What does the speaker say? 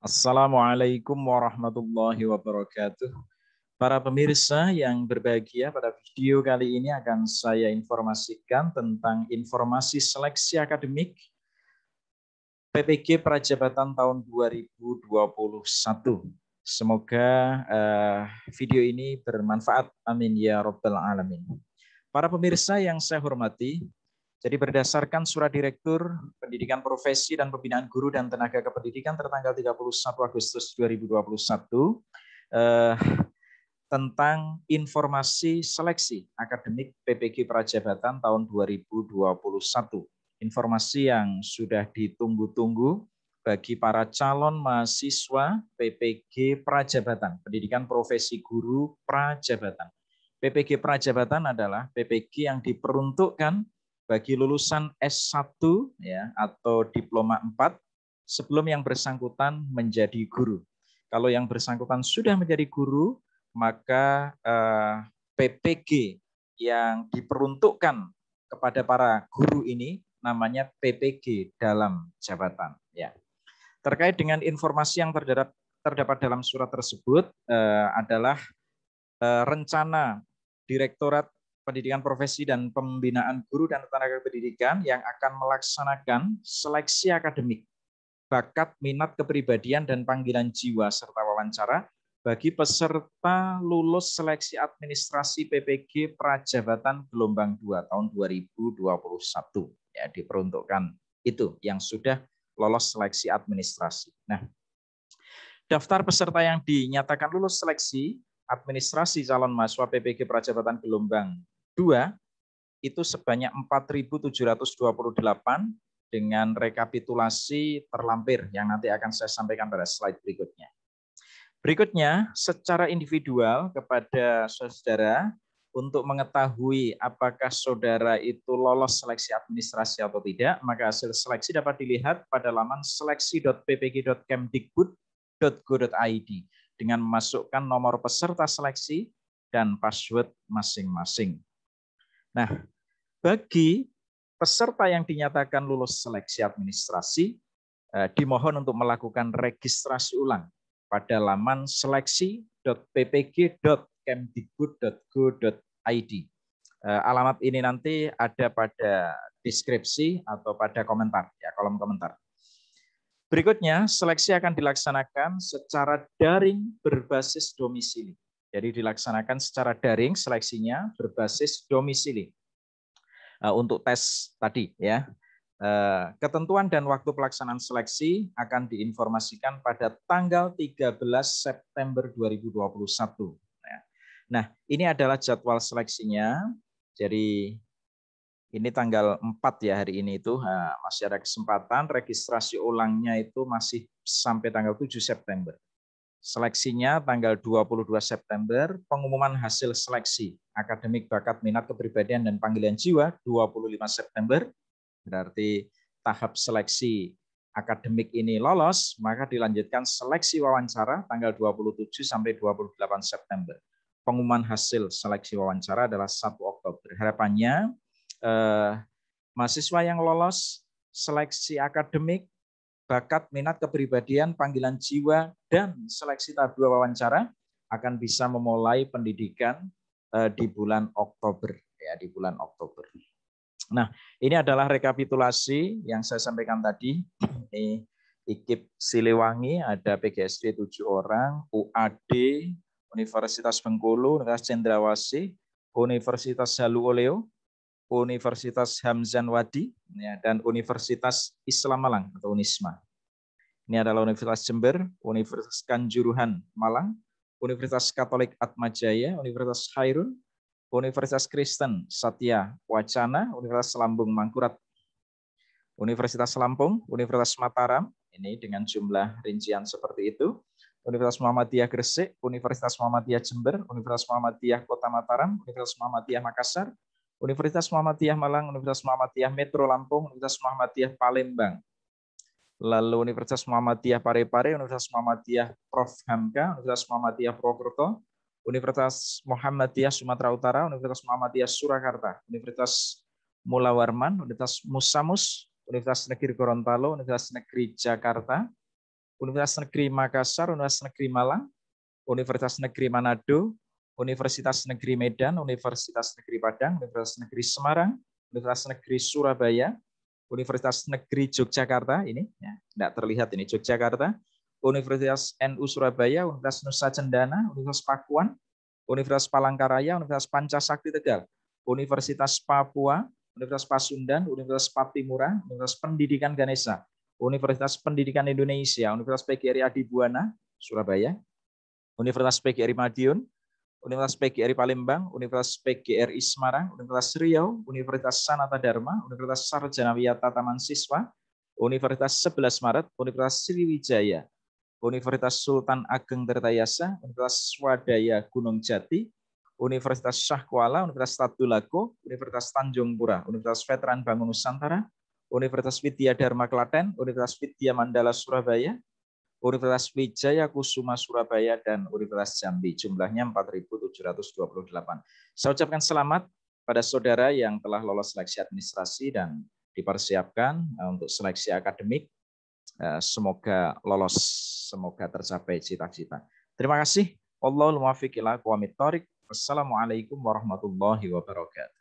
Assalamualaikum warahmatullahi wabarakatuh. Para pemirsa yang berbahagia, pada video kali ini akan saya informasikan tentang informasi seleksi akademik PPG Prajabatan tahun 2021. Semoga eh, video ini bermanfaat. Amin ya robbal alamin. Para pemirsa yang saya hormati, jadi berdasarkan surat direktur pendidikan profesi dan pembinaan guru dan tenaga kependidikan tertanggal 31 Agustus 2021 eh, tentang informasi seleksi akademik PPG Prajabatan tahun 2021. Informasi yang sudah ditunggu-tunggu bagi para calon mahasiswa PPG Prajabatan, Pendidikan Profesi Guru Prajabatan. PPG Prajabatan adalah PPG yang diperuntukkan bagi lulusan S1 ya atau diploma 4 sebelum yang bersangkutan menjadi guru. Kalau yang bersangkutan sudah menjadi guru, maka eh, PPG yang diperuntukkan kepada para guru ini namanya PPG dalam jabatan ya. Terkait dengan informasi yang terdapat terdapat dalam surat tersebut eh, adalah eh, rencana Direktorat Pendidikan Profesi dan Pembinaan Guru dan Tenaga Pendidikan yang akan melaksanakan seleksi akademik, bakat, minat, kepribadian, dan panggilan jiwa, serta wawancara bagi peserta lulus seleksi administrasi PPG Prajabatan Gelombang 2 tahun 2021. Ya, diperuntukkan itu yang sudah lolos seleksi administrasi. Nah, daftar peserta yang dinyatakan lulus seleksi administrasi calon mahasiswa PPG Prajabatan Gelombang 2 itu sebanyak 4.728 dengan rekapitulasi terlampir yang nanti akan saya sampaikan pada slide berikutnya. Berikutnya, secara individual kepada saudara untuk mengetahui apakah saudara itu lolos seleksi administrasi atau tidak, maka hasil seleksi dapat dilihat pada laman seleksi.ppg.kemdikbud.go.id dengan memasukkan nomor peserta seleksi dan password masing-masing. Nah, bagi peserta yang dinyatakan lulus seleksi administrasi, eh, dimohon untuk melakukan registrasi ulang pada laman seleksi.ppg.kemdikbud.go.id. Eh, alamat ini nanti ada pada deskripsi atau pada komentar, ya kolom komentar. Berikutnya, seleksi akan dilaksanakan secara daring berbasis domisili. Jadi dilaksanakan secara daring seleksinya berbasis domisili eh, untuk tes tadi ya. Eh, ketentuan dan waktu pelaksanaan seleksi akan diinformasikan pada tanggal 13 September 2021. Ya. Nah, ini adalah jadwal seleksinya. Jadi ini tanggal 4 ya hari ini itu eh, masih ada kesempatan registrasi ulangnya itu masih sampai tanggal 7 September. Seleksinya tanggal 22 September, pengumuman hasil seleksi akademik bakat minat kepribadian dan panggilan jiwa 25 September. Berarti tahap seleksi akademik ini lolos, maka dilanjutkan seleksi wawancara tanggal 27 sampai 28 September. Pengumuman hasil seleksi wawancara adalah 1 Oktober. Harapannya eh, mahasiswa yang lolos seleksi akademik bakat, minat, kepribadian, panggilan jiwa, dan seleksi tahap dua wawancara akan bisa memulai pendidikan eh, di bulan Oktober ya di bulan Oktober. Nah, ini adalah rekapitulasi yang saya sampaikan tadi. Ini IKIP Siliwangi ada PGSD tujuh orang, UAD Universitas Bengkulu, Universitas Cendrawasih, Universitas Halu Oleo, Universitas Hamzan Wadi ya, dan Universitas Islam Malang atau Unisma. Ini adalah Universitas Jember, Universitas Kanjuruhan Malang, Universitas Katolik Atmajaya, Universitas Khairun, Universitas Kristen Satya Wacana, Universitas Lambung Mangkurat, Universitas Lampung, Universitas Mataram, ini dengan jumlah rincian seperti itu, Universitas Muhammadiyah Gresik, Universitas Muhammadiyah Jember, Universitas Muhammadiyah Kota Mataram, Universitas Muhammadiyah Makassar, Universitas Muhammadiyah Malang, Universitas Muhammadiyah Metro Lampung, Universitas Muhammadiyah Palembang. Lalu Universitas Muhammadiyah Parepare, Universitas Muhammadiyah Prof. Hamka, Universitas Muhammadiyah Prokerto, Universitas Muhammadiyah Sumatera Utara, Universitas Muhammadiyah Surakarta, Universitas Mula Warman, Universitas Musamus, Universitas Negeri Gorontalo, Universitas Negeri Jakarta, Universitas Negeri Makassar, Universitas Negeri Malang, Universitas Negeri Manado, Universitas Negeri Medan, Universitas Negeri Padang, Universitas Negeri Semarang, Universitas Negeri Surabaya, Universitas Negeri Yogyakarta ini, ya, tidak terlihat ini Yogyakarta, Universitas NU Surabaya, Universitas Nusa Cendana, Universitas Pakuan, Universitas Palangkaraya, Universitas Pancasakti Tegal, Universitas Papua, Universitas Pasundan, Universitas Patimura, Universitas Pendidikan Ganesha, Universitas Pendidikan Indonesia, Universitas PGRI Buana, Surabaya, Universitas PGRI Madiun, Universitas PGRI Palembang, Universitas PGRI Semarang, Universitas Riau, Universitas Sanata Dharma, Universitas Sarjana Wiyata Taman Siswa, Universitas 11 Maret, Universitas Sriwijaya, Universitas Sultan Ageng Tertayasa, Universitas Swadaya Gunung Jati, Universitas Syah Kuala, Universitas Tadulako, Universitas Tanjung Pura, Universitas Veteran Bangun Nusantara, Universitas Widya Dharma Klaten, Universitas Widya Mandala Surabaya, Universitas Wijaya Kusuma Surabaya dan Universitas Jambi. Jumlahnya 4.728. Saya ucapkan selamat pada saudara yang telah lolos seleksi administrasi dan dipersiapkan eh, untuk seleksi akademik. Eh, semoga lolos, semoga tercapai cita-cita. Terima kasih. Wallahul muwaffiq ila Wassalamualaikum warahmatullahi wabarakatuh.